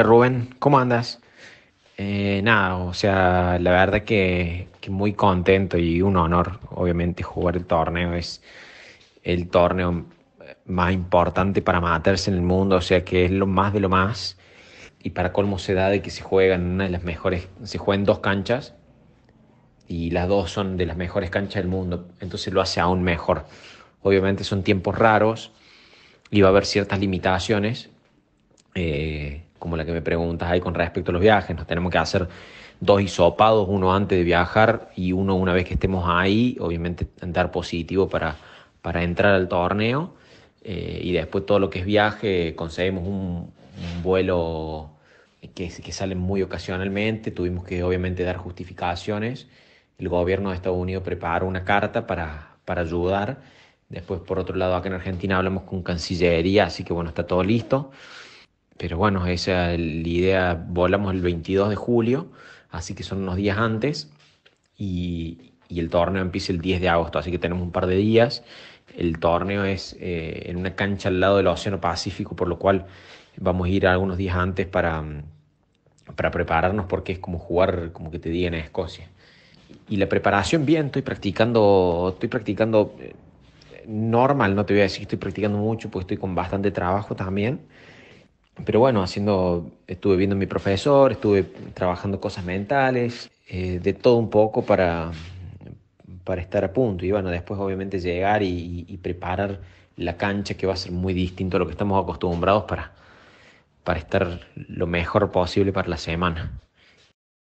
Rubén, ¿cómo andas? Eh, nada, o sea, la verdad que, muy contento y un honor, obviamente, jugar el torneo. Es el torneo eh, más importante para matarse en el mundo, o sea que es lo más de lo más. Y para colmo se da de que se juegan en una de las mejores, se juega dos canchas y las dos son de las mejores canchas del mundo, entonces lo hace aún mejor. Obviamente son tiempos raros y va a haber ciertas limitaciones. Eh, como la que me preguntas ahí con respecto a los viajes. Nos tenemos que hacer dos isopados, uno antes de viajar y uno una vez que estemos ahí, obviamente dar positivo para, para entrar al torneo. Eh, y después todo lo que es viaje, conseguimos un, vuelo que, que sale muy ocasionalmente, tuvimos que obviamente dar justificaciones. El gobierno de Estados Unidos preparó una carta para, para ayudar. Después, por otro lado, acá en Argentina hablamos con Cancillería, así que bueno, está todo listo. Pero bueno, esa es la idea. Volamos el 22 de julio, así que son unos días antes. Y, el torneo empieza el 10 de agosto, así que tenemos un par de días. El torneo es eh, en una cancha al lado del Océano Pacífico, por lo cual vamos a ir algunos días antes para, para prepararnos porque es como jugar, como que te digan, en Escocia. Y la preparación bien, estoy practicando, estoy practicando eh, normal, no te voy a decir que estoy practicando mucho, pues estoy con bastante trabajo también pero bueno, haciendo, estuve viendo a mi profesor, estuve trabajando cosas mentales, eh, de todo un poco para, para estar a punto. Y bueno, después obviamente llegar y, y, preparar la cancha que va a ser muy distinto a lo que estamos acostumbrados para, para estar lo mejor posible para la semana.